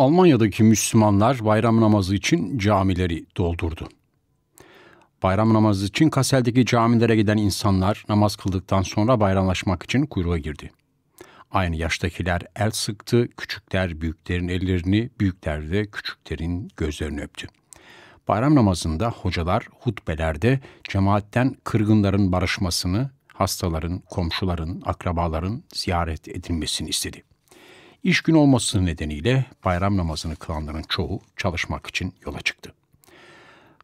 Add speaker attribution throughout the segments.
Speaker 1: Almanya'daki Müslümanlar bayram namazı için camileri doldurdu. Bayram namazı için Kassel'deki camilere giden insanlar namaz kıldıktan sonra bayramlaşmak için kuyruğa girdi. Aynı yaştakiler el sıktı, küçükler büyüklerin ellerini, büyükler de küçüklerin gözlerini öptü. Bayram namazında hocalar hutbelerde cemaatten kırgınların barışmasını, hastaların, komşuların, akrabaların ziyaret edilmesini istedi. İş günü olması nedeniyle bayram namazını kılanların çoğu çalışmak için yola çıktı.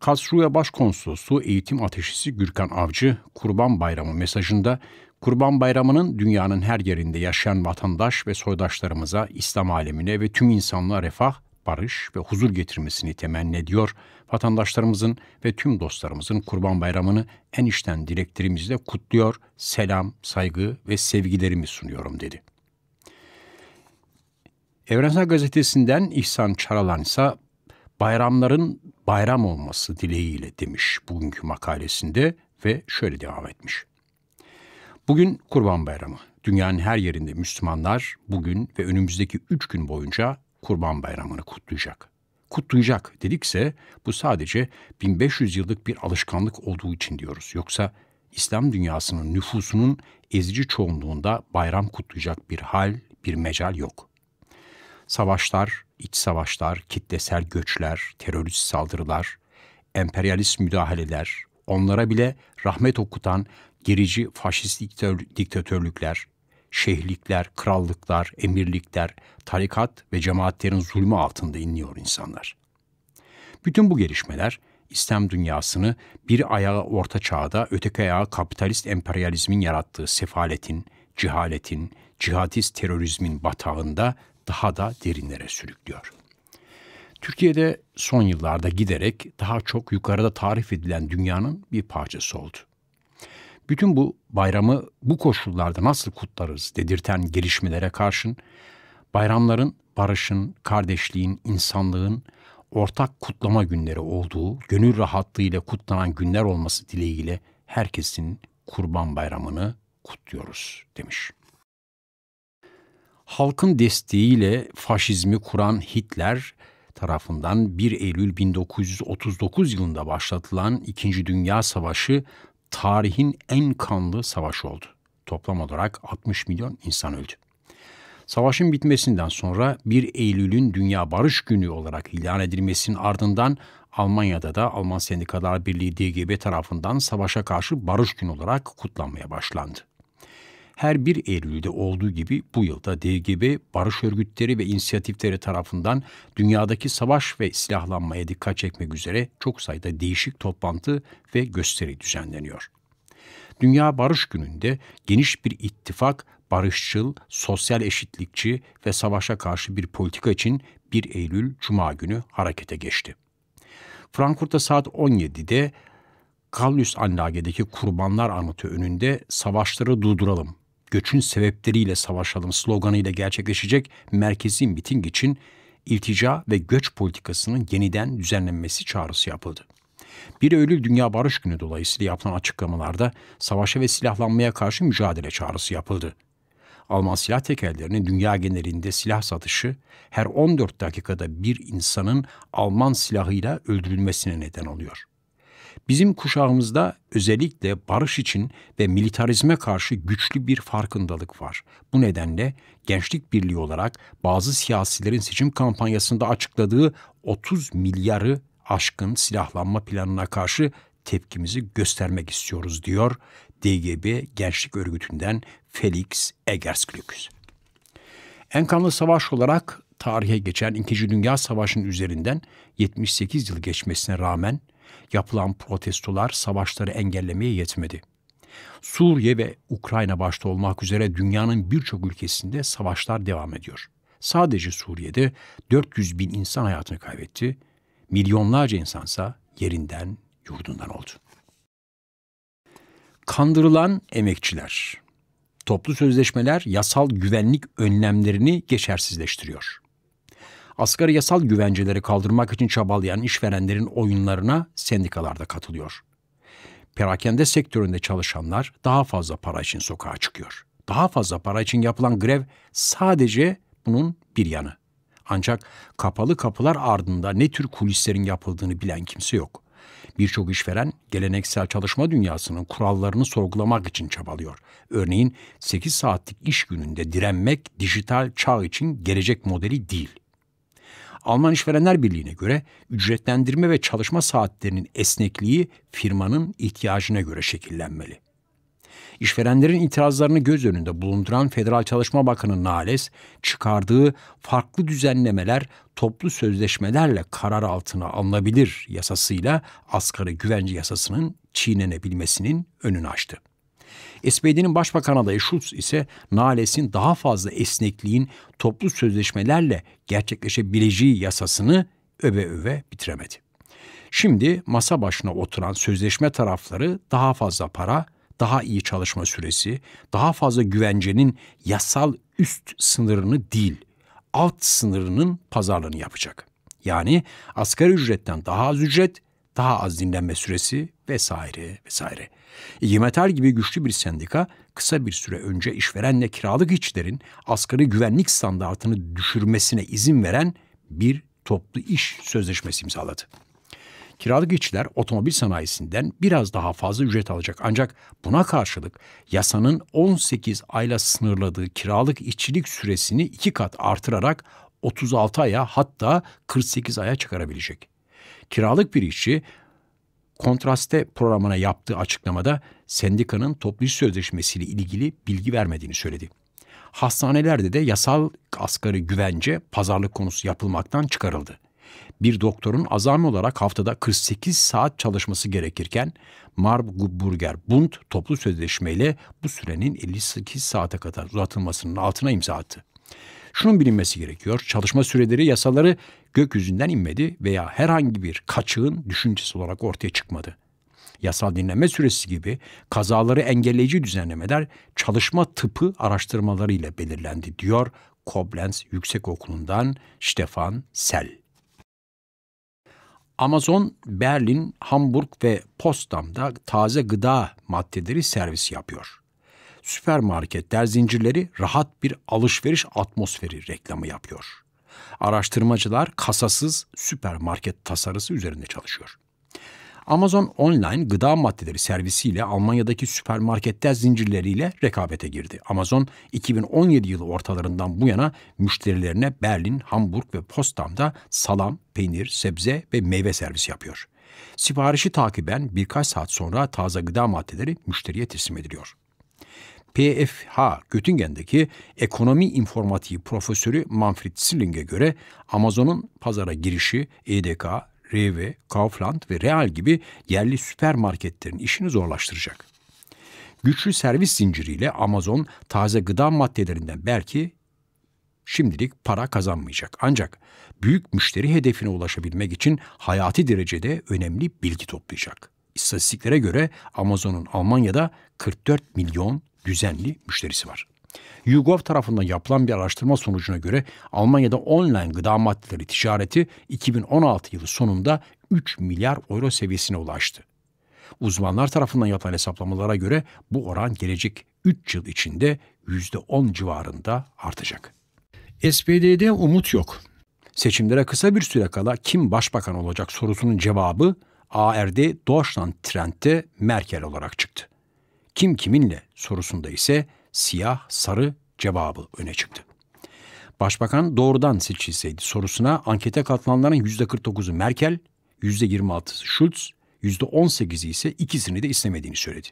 Speaker 1: Kasruya Başkonsolosu Eğitim Ateşisi Gürkan Avcı, Kurban Bayramı mesajında Kurban Bayramı'nın dünyanın her yerinde yaşayan vatandaş ve soydaşlarımıza, İslam alemine ve tüm insanlığa refah, barış ve huzur getirmesini temenni ediyor. Vatandaşlarımızın ve tüm dostlarımızın Kurban Bayramı'nı en içten dileklerimizle kutluyor, selam, saygı ve sevgilerimi sunuyorum dedi. Evrensel Gazetesi'nden İhsan Çaralan ise bayramların bayram olması dileğiyle demiş bugünkü makalesinde ve şöyle devam etmiş. Bugün Kurban Bayramı. Dünyanın her yerinde Müslümanlar bugün ve önümüzdeki üç gün boyunca Kurban Bayramı'nı kutlayacak. Kutlayacak dedikse bu sadece 1500 yıllık bir alışkanlık olduğu için diyoruz. Yoksa İslam dünyasının nüfusunun ezici çoğunluğunda bayram kutlayacak bir hal, bir mecal yok. Savaşlar, iç savaşlar, kitlesel göçler, terörist saldırılar, emperyalist müdahaleler, onlara bile rahmet okutan gerici faşist diktatörlükler, şehirlikler, krallıklar, emirlikler, tarikat ve cemaatlerin zulmü altında inliyor insanlar. Bütün bu gelişmeler İslam dünyasını bir ayağı orta çağda, öteki ayağı kapitalist emperyalizmin yarattığı sefaletin, cehaletin, cihadist terörizmin batağında daha da derinlere sürüklüyor. Türkiye'de son yıllarda giderek daha çok yukarıda tarif edilen dünyanın bir parçası oldu. Bütün bu bayramı bu koşullarda nasıl kutlarız dedirten gelişmelere karşın bayramların barışın, kardeşliğin, insanlığın ortak kutlama günleri olduğu, gönül rahatlığıyla kutlanan günler olması dileğiyle herkesin Kurban Bayramı'nı kutluyoruz demiş halkın desteğiyle faşizmi kuran Hitler tarafından 1 Eylül 1939 yılında başlatılan İkinci Dünya Savaşı tarihin en kanlı savaş oldu. Toplam olarak 60 milyon insan öldü. Savaşın bitmesinden sonra 1 Eylül'ün Dünya Barış Günü olarak ilan edilmesinin ardından Almanya'da da Alman Sendikalar Birliği DGB tarafından savaşa karşı barış günü olarak kutlanmaya başlandı her bir Eylül'de olduğu gibi bu yılda DGB barış örgütleri ve inisiyatifleri tarafından dünyadaki savaş ve silahlanmaya dikkat çekmek üzere çok sayıda değişik toplantı ve gösteri düzenleniyor. Dünya Barış Günü'nde geniş bir ittifak barışçıl, sosyal eşitlikçi ve savaşa karşı bir politika için 1 Eylül Cuma günü harekete geçti. Frankfurt'ta saat 17'de Kallüs Anlage'deki kurbanlar anıtı önünde savaşları durduralım göçün sebepleriyle savaşalım sloganıyla gerçekleşecek merkezi miting için iltica ve göç politikasının yeniden düzenlenmesi çağrısı yapıldı. 1 Eylül Dünya Barış Günü dolayısıyla yapılan açıklamalarda savaşa ve silahlanmaya karşı mücadele çağrısı yapıldı. Alman silah tekerlerinin dünya genelinde silah satışı her 14 dakikada bir insanın Alman silahıyla öldürülmesine neden oluyor.'' Bizim kuşağımızda özellikle barış için ve militarizme karşı güçlü bir farkındalık var. Bu nedenle Gençlik Birliği olarak bazı siyasilerin seçim kampanyasında açıkladığı 30 milyarı aşkın silahlanma planına karşı tepkimizi göstermek istiyoruz diyor DGB Gençlik Örgütü'nden Felix Egersklüks. En kanlı savaş olarak tarihe geçen İkinci Dünya Savaşı'nın üzerinden 78 yıl geçmesine rağmen Yapılan protestolar savaşları engellemeye yetmedi. Suriye ve Ukrayna başta olmak üzere dünyanın birçok ülkesinde savaşlar devam ediyor. Sadece Suriye'de 400 bin insan hayatını kaybetti, milyonlarca insansa yerinden, yurdundan oldu. Kandırılan emekçiler. Toplu sözleşmeler yasal güvenlik önlemlerini geçersizleştiriyor asgari yasal güvenceleri kaldırmak için çabalayan işverenlerin oyunlarına sendikalarda katılıyor. Perakende sektöründe çalışanlar daha fazla para için sokağa çıkıyor. Daha fazla para için yapılan grev sadece bunun bir yanı. Ancak kapalı kapılar ardında ne tür kulislerin yapıldığını bilen kimse yok. Birçok işveren geleneksel çalışma dünyasının kurallarını sorgulamak için çabalıyor. Örneğin 8 saatlik iş gününde direnmek dijital çağ için gelecek modeli değil. Alman İşverenler Birliği'ne göre ücretlendirme ve çalışma saatlerinin esnekliği firmanın ihtiyacına göre şekillenmeli. İşverenlerin itirazlarını göz önünde bulunduran Federal Çalışma Bakanı Nales, çıkardığı farklı düzenlemeler toplu sözleşmelerle karar altına alınabilir yasasıyla asgari güvence yasasının çiğnenebilmesinin önünü açtı. SPD'nin başbakan adayı Schulz ise Nales'in daha fazla esnekliğin toplu sözleşmelerle gerçekleşebileceği yasasını öve öve bitiremedi. Şimdi masa başına oturan sözleşme tarafları daha fazla para, daha iyi çalışma süresi, daha fazla güvencenin yasal üst sınırını değil, alt sınırının pazarlığını yapacak. Yani asgari ücretten daha az ücret, daha az dinlenme süresi vesaire vesaire. İyi Metal gibi güçlü bir sendika kısa bir süre önce işverenle kiralık işçilerin asgari güvenlik standartını düşürmesine izin veren bir toplu iş sözleşmesi imzaladı. Kiralık işçiler otomobil sanayisinden biraz daha fazla ücret alacak ancak buna karşılık yasanın 18 ayla sınırladığı kiralık işçilik süresini iki kat artırarak 36 aya hatta 48 aya çıkarabilecek. Kiralık bir işçi kontraste programına yaptığı açıklamada sendikanın toplu sözleşmesiyle ilgili bilgi vermediğini söyledi. Hastanelerde de yasal asgari güvence pazarlık konusu yapılmaktan çıkarıldı. Bir doktorun azami olarak haftada 48 saat çalışması gerekirken Marburger Bund toplu sözleşmeyle bu sürenin 58 saate kadar uzatılmasının altına imza attı. Şunun bilinmesi gerekiyor. Çalışma süreleri yasaları gökyüzünden inmedi veya herhangi bir kaçığın düşüncesi olarak ortaya çıkmadı. Yasal dinleme süresi gibi kazaları engelleyici düzenlemeler çalışma tıpı araştırmaları ile belirlendi diyor Koblenz Yüksekokulu'ndan Stefan Sel. Amazon, Berlin, Hamburg ve Potsdam'da taze gıda maddeleri servis yapıyor. Süpermarketler zincirleri rahat bir alışveriş atmosferi reklamı yapıyor araştırmacılar kasasız süpermarket tasarısı üzerinde çalışıyor. Amazon Online gıda maddeleri servisiyle Almanya'daki süpermarketler zincirleriyle rekabete girdi. Amazon 2017 yılı ortalarından bu yana müşterilerine Berlin, Hamburg ve Potsdam'da salam, peynir, sebze ve meyve servisi yapıyor. Siparişi takiben birkaç saat sonra taze gıda maddeleri müşteriye teslim ediliyor. PFH Göttingen'deki ekonomi informatiği profesörü Manfred Silling'e göre Amazon'un pazara girişi EDK, Rewe, Kaufland ve Real gibi yerli süpermarketlerin işini zorlaştıracak. Güçlü servis zinciriyle Amazon taze gıda maddelerinden belki şimdilik para kazanmayacak. Ancak büyük müşteri hedefine ulaşabilmek için hayati derecede önemli bilgi toplayacak. İstatistiklere göre Amazon'un Almanya'da 44 milyon düzenli müşterisi var. YouGov tarafından yapılan bir araştırma sonucuna göre Almanya'da online gıda maddeleri ticareti 2016 yılı sonunda 3 milyar euro seviyesine ulaştı. Uzmanlar tarafından yapılan hesaplamalara göre bu oran gelecek 3 yıl içinde %10 civarında artacak. SPD'de umut yok. Seçimlere kısa bir süre kala kim başbakan olacak sorusunun cevabı ARD Deutschland Trend'de Merkel olarak çıktı kim kiminle sorusunda ise siyah sarı cevabı öne çıktı. Başbakan doğrudan seçilseydi sorusuna ankete katılanların %49'u Merkel, %26'sı Schulz, %18'i ise ikisini de istemediğini söyledi.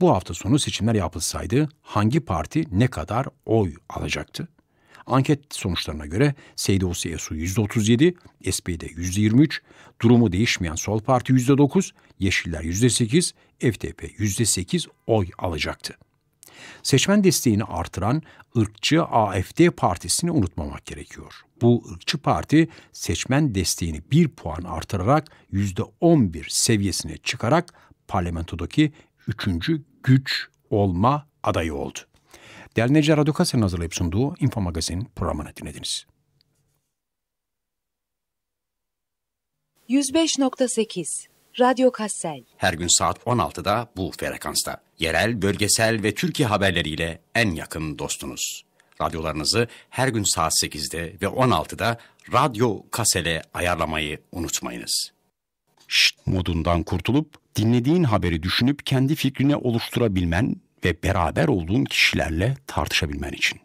Speaker 1: Bu hafta sonu seçimler yapılsaydı hangi parti ne kadar oy alacaktı? Anket sonuçlarına göre Seydoğusu Esu %37, SP'de %23, durumu değişmeyen Sol Parti %9, Yeşiller %8, FDP %8 oy alacaktı. Seçmen desteğini artıran ırkçı AFD partisini unutmamak gerekiyor. Bu ırkçı parti seçmen desteğini bir puan artırarak %11 seviyesine çıkarak parlamentodaki üçüncü güç olma adayı oldu. Değerli Necla Radyo hazırlayıp sunduğu Info Magazin programını dinlediniz. 105.8 Radyo Kassel. Her gün saat 16'da bu frekansta. Yerel, bölgesel ve Türkiye haberleriyle en yakın dostunuz. Radyolarınızı her gün saat 8'de ve 16'da Radyo Kassel'e ayarlamayı unutmayınız. Şşt modundan kurtulup dinlediğin haberi düşünüp kendi fikrine oluşturabilmen ve beraber olduğun kişilerle tartışabilmen için.